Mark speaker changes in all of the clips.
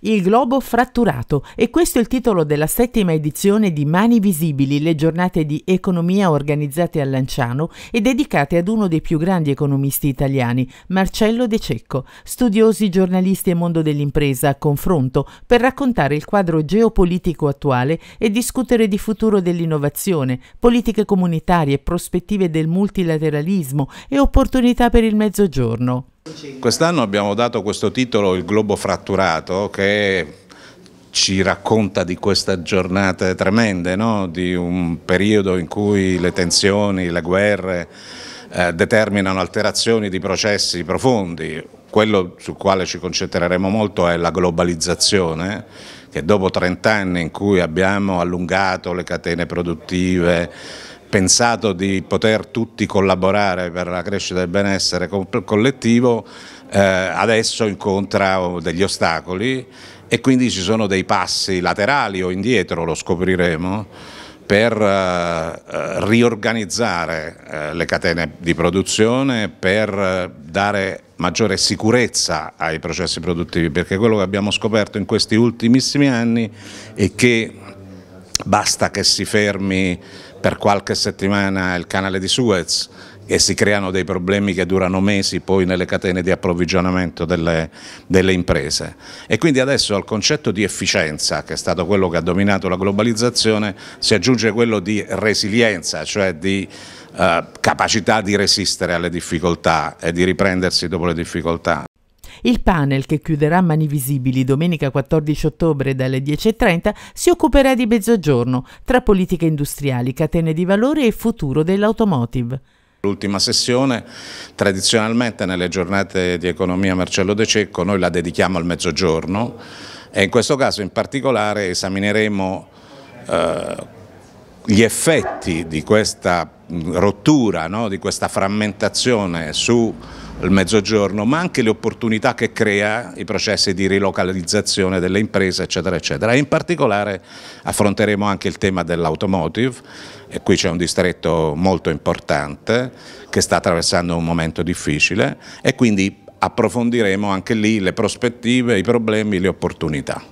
Speaker 1: Il globo fratturato e questo è il titolo della settima edizione di Mani Visibili, le giornate di economia organizzate a Lanciano e dedicate ad uno dei più grandi economisti italiani, Marcello De Cecco. Studiosi, giornalisti e mondo dell'impresa a confronto per raccontare il quadro geopolitico attuale e discutere di futuro dell'innovazione, politiche comunitarie, prospettive del multilateralismo e opportunità per il mezzogiorno.
Speaker 2: Quest'anno abbiamo dato questo titolo Il globo fratturato che ci racconta di queste giornate tremende, no? di un periodo in cui le tensioni, le guerre eh, determinano alterazioni di processi profondi. Quello sul quale ci concentreremo molto è la globalizzazione, che dopo 30 anni in cui abbiamo allungato le catene produttive, pensato di poter tutti collaborare per la crescita del benessere collettivo, eh, adesso incontra degli ostacoli e quindi ci sono dei passi laterali o indietro, lo scopriremo, per eh, eh riorganizzare eh, le catene di produzione, per eh, dare maggiore sicurezza ai processi produttivi, perché quello che abbiamo scoperto in questi ultimissimi anni è che basta che si fermi per qualche settimana il canale di Suez e si creano dei problemi che durano mesi poi nelle catene di approvvigionamento delle, delle, imprese. E quindi adesso al concetto di efficienza, che è stato quello che ha dominato la globalizzazione, si aggiunge quello di resilienza, cioè di eh, capacità di resistere alle difficoltà e di riprendersi dopo le difficoltà.
Speaker 1: Il panel che chiuderà Mani Visibili domenica 14 ottobre dalle 10.30 si occuperà di mezzogiorno tra politiche industriali, catene di valore e futuro dell'automotive.
Speaker 2: L'ultima sessione, tradizionalmente nelle giornate di economia Marcello De Cecco, noi la dedichiamo al mezzogiorno e in questo caso in particolare esamineremo eh, gli effetti di questa rottura, no, di questa frammentazione su il mezzogiorno, ma anche le opportunità che crea i processi di rilocalizzazione delle imprese, eccetera, eccetera. E in particolare affronteremo anche il tema dell'automotive e qui c'è un distretto molto importante che sta attraversando un momento difficile e quindi approfondiremo anche lì le prospettive, i problemi, le opportunità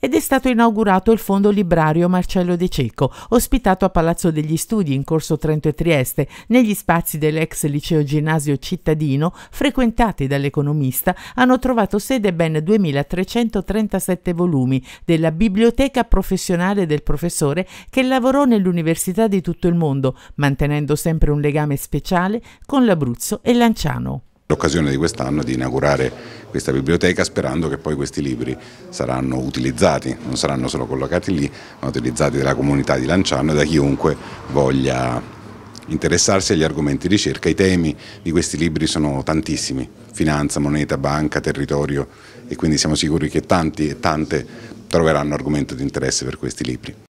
Speaker 1: ed è stato inaugurato il Fondo Librario Marcello De Cecco, ospitato a Palazzo degli Studi in corso Trento e Trieste, negli spazi dell'ex liceo ginnasio cittadino, frequentati dall'economista, hanno trovato sede ben 2337 volumi della biblioteca professionale del professore che lavorò nell'università di tutto il mondo, mantenendo sempre un legame speciale con l'Abruzzo e Lanciano.
Speaker 3: L'occasione di quest'anno è di inaugurare questa biblioteca sperando che poi questi libri saranno utilizzati, non saranno solo collocati lì, ma utilizzati dalla comunità di Lanciano e da chiunque voglia interessarsi agli argomenti di ricerca. I temi di questi libri sono tantissimi, finanza, moneta, banca, territorio e quindi siamo sicuri che tanti e tante troveranno argomento di interesse per questi libri.